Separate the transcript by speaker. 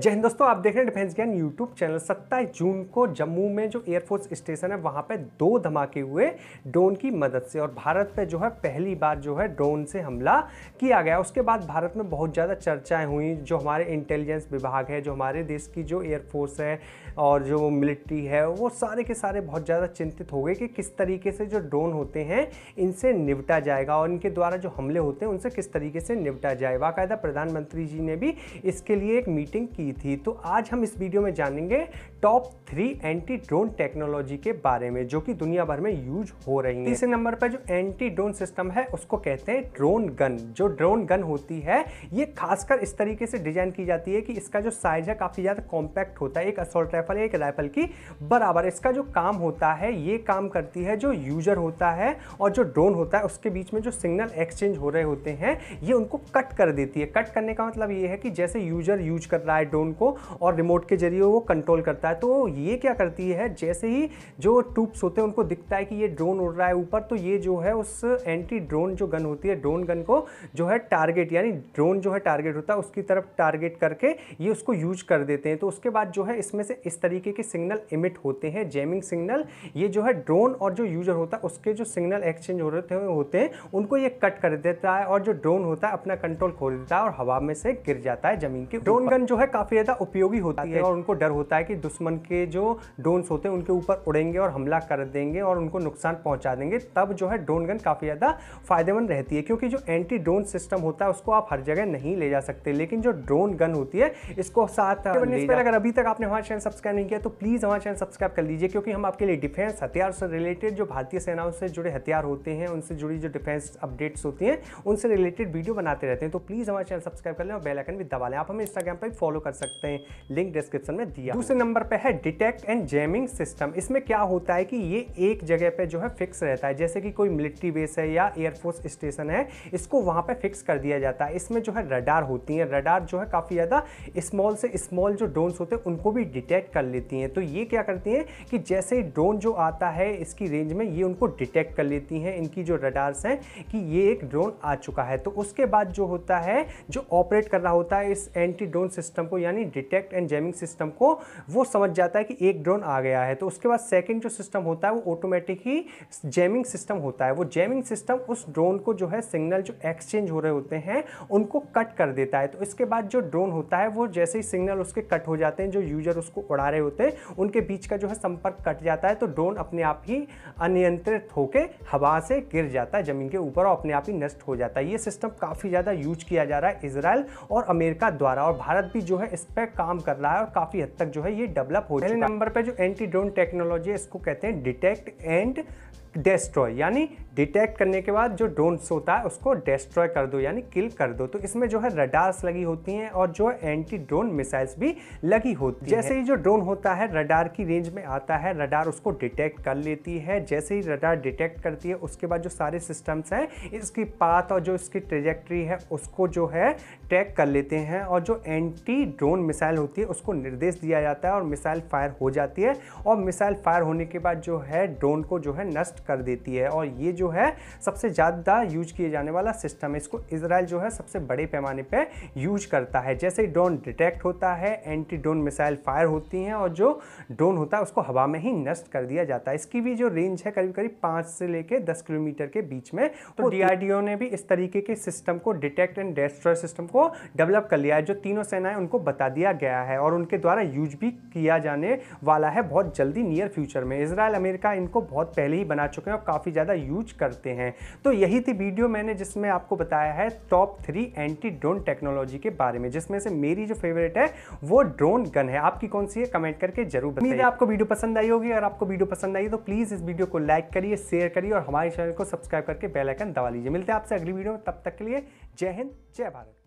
Speaker 1: जय हिंद दोस्तों आप देख रहे हैं डिफेंस ज्ञान यूट्यूब चैनल 27 जून को जम्मू में जो एयरफोर्स स्टेशन है वहाँ पे दो धमाके हुए ड्रोन की मदद से और भारत पे जो है पहली बार जो है ड्रोन से हमला किया गया उसके बाद भारत में बहुत ज़्यादा चर्चाएं हुई जो हमारे इंटेलिजेंस विभाग है जो हमारे देश की जो एयरफोर्स है और जो मिलिट्री है वो सारे के सारे बहुत ज़्यादा चिंतित हो गए कि किस तरीके से जो ड्रोन होते हैं इनसे निपटा जाएगा और इनके द्वारा जो हमले होते हैं उनसे किस तरीके से निपटा जाए बाकायदा प्रधानमंत्री जी ने भी इसके लिए एक मीटिंग की की थी तो आज हम इस वीडियो में जानेंगे top three anti drone technology के बारे में जो कि दुनिया भर में यूज हो रही है तीसरे नंबर पर जो एंटी ड्रोन सिस्टम है उसको कहते हैं ड्रोन गन जो ड्रोन गन होती है ये खासकर इस तरीके से डिजाइन की जाती है कि इसका जो साइज है काफ़ी ज़्यादा कॉम्पैक्ट होता है एक असोल्ट राइफल एक राइफल की बराबर इसका जो काम होता है ये काम करती है जो यूजर होता है और जो ड्रोन होता है उसके बीच में जो सिग्नल एक्सचेंज हो रहे होते हैं ये उनको कट कर देती है कट करने का मतलब ये है कि जैसे यूजर यूज कर रहा है ड्रोन को और रिमोट के जरिए वो कंट्रोल करता है तो ये क्या करती है जैसे ही जो ट्रूप्स होते हैं उनको दिखता है कि ये ड्रोन उड़ रहा है ऊपर तो ये जो है उस एंटी ड्रोन जो गन होती है ड्रोन गन को जो है टारगेट यानी ड्रोन जो है टारगेट होता है उसकी तरफ टारगेट करके ये उसको यूज कर देते हैं तो उसके बाद जो है इसमें से इस तरीके के सिग्नल इमिट होते हैं जैमिंग सिग्नल ये जो है ड्रोन और जो यूजर होता है उसके जो सिग्नल एक्सचेंज हो रहे होते हैं उनको ये कट कर देता है और जो ड्रोन होता है अपना कंट्रोल खो देता है और हवा में से गिर जाता है जमीन के ड्रोन गन जो है काफ़ी ज़्यादा उपयोगी होती है और उनको डर होता है कि दुश्मन के जो ड्रोन्स होते हैं उनके ऊपर उड़ेंगे और हमला कर देंगे और उनको नुकसान पहुंचा देंगे तब जो है ड्रोन गन काफ़ी ज़्यादा फायदेमंद रहती है क्योंकि जो एंटी ड्रोन सिस्टम होता है उसको आप हर जगह नहीं ले जा सकते लेकिन जो ड्रोन गन होती है इसको साथ अगर अभी तक आपने हमारे चैनल सब्सक्राइब नहीं किया तो प्लीज़ हमारे चैनल सब्सक्राइब कर लीजिए क्योंकि हम आपके लिए डिफेंस हथियार से रिलेटेड जो भारतीय सेनाओं से जुड़े हथियार होते हैं उनसे जुड़ी जो डिफेंस अपडेट्स होती हैं उनसे रिलेटेड वीडियो बनाते रहते हैं तो प्लीज़ हमारे चैनल सब्सक्राइब कर लें और बेलाइकन भी दबा लें आप हमें इंस्टाग्राम पर फॉलो कर कर सकते हैं लिंक डिस्क्रिप्शन में दिया दूसरे नंबर पर है डिटेक्ट एंड जैमिंग सिस्टम इसमें क्या होता है कि ये एक जगह पर जो है फिक्स रहता है जैसे कि कोई मिलिट्री बेस है या एयरफोर्स स्टेशन है इसको वहाँ पर फिक्स कर दिया जाता है इसमें जो है रडार होती है रडार जो है काफ़ी ज़्यादा स्मॉल से स्मॉल जो ड्रोन होते हैं उनको भी डिटेक्ट कर लेती हैं तो ये क्या करती हैं कि जैसे ही ड्रोन जो आता है इसकी रेंज में ये उनको डिटेक्ट कर लेती हैं इनकी जो रडार्स हैं कि ये एक ड्रोन आ चुका है तो उसके बाद जो होता है जो ऑपरेट कर रहा होता है इस एंटी ड्रोन सिस्टम को यानी डिटेक्ट एंड जैमिंग सिस्टम को वो समझ जाता है कि एक ड्रोन आ गया है तो उसके बाद सेकेंड जो सिस्टम होता है वो ऑटोमेटिक ही जैमिंग सिस्टम होता है वो जैमिंग सिस्टम उस ड्रोन को जो है सिग्नल जो एक्सचेंज हो रहे होते हैं उनको कट कर देता है तो इसके बाद जो ड्रोन होता है वो जैसे ही सिग्नल उसके कट हो जाते हैं जो यूजर उसको उड़ा रहे होते हैं उनके बीच का जो है संपर्क कट जाता है तो ड्रोन अपने आप ही अनियंत्रित होकर हवा से गिर जाता है ज़मीन के ऊपर और अपने आप ही नष्ट हो जाता है ये सिस्टम काफ़ी ज़्यादा यूज किया जा रहा है इसराइल और अमेरिका द्वारा और भारत भी जो है में इस पर काम कर रहा है और काफ़ी हद तक जो है ये डेवलप हो पहले नंबर पर जो एंटी ड्रोन टेक्नोलॉजी इसको कहते हैं डिटेक्ट एंड डेस्ट्रॉय यानी डिटेक्ट करने के बाद जो ड्रोन्स होता है उसको डेस्ट्रॉय कर दो यानी किल कर दो तो इसमें जो है रडार्स लगी होती हैं और जो है एंटी ड्रोन मिसाइल्स भी लगी होती हैं जैसे ही जो ड्रोन होता है रडार की रेंज में आता है रडार उसको डिटेक्ट कर लेती है जैसे ही रडार डिटेक्ट करती है उसके बाद जो सारे सिस्टम्स हैं इसकी पाथ और जो इसकी ट्रेजेक्ट्री है उसको जो है ट्रैक कर लेते हैं और जो एंटी ड्रोन मिसाइल होती है उसको निर्देश दिया जाता है और मिसाइल फायर हो जाती है और मिसाइल फायर होने के बाद जो है ड्रोन को जो है नष्ट नष्ट कर देती है और ये जो है सबसे ज़्यादा यूज किए जाने वाला सिस्टम है इसको इसराइल जो है सबसे बड़े पैमाने पर यूज करता है जैसे ड्रोन डिटेक्ट होता है एंटी ड्रोन मिसाइल फायर होती हैं और जो ड्रोन होता है उसको हवा में ही नष्ट कर दिया जाता है इसकी भी जो रेंज है करीब करीब पाँच से लेकर दस किलोमीटर के बीच में तो डीआरडीओ ने भी इस तरीके के सिस्टम को डिटेक्ट एंड डेस्ट्रॉय सिस्टम को डेवलप कर लिया है जो तीनों सेनाएं उनको बता दिया गया है और उनके द्वारा यूज भी किया जाने वाला है बहुत जल्दी नियर फ्यूचर में इसराइल अमेरिका इनको बहुत पहले ही बना चुके हैं और काफ़ी ज़्यादा यूज करते हैं तो यही थी वीडियो मैंने जिसमें आपको बताया है top three anti drone technology के बारे में जिसमें से मेरी जो फेवरेट है वो ड्रोन गन है आपकी कौन सी है कमेंट करके जरूर बताइए आपको वीडियो पसंद आई होगी अगर आपको वीडियो पसंद आई तो प्लीज़ इस वीडियो को लाइक करिए शेयर करिए और हमारे चैनल को सब्सक्राइब करके बेलाइकन दबा लीजिए मिलते हैं आपसे अगली वीडियो में तब तक के लिए जय हिंद जय भारत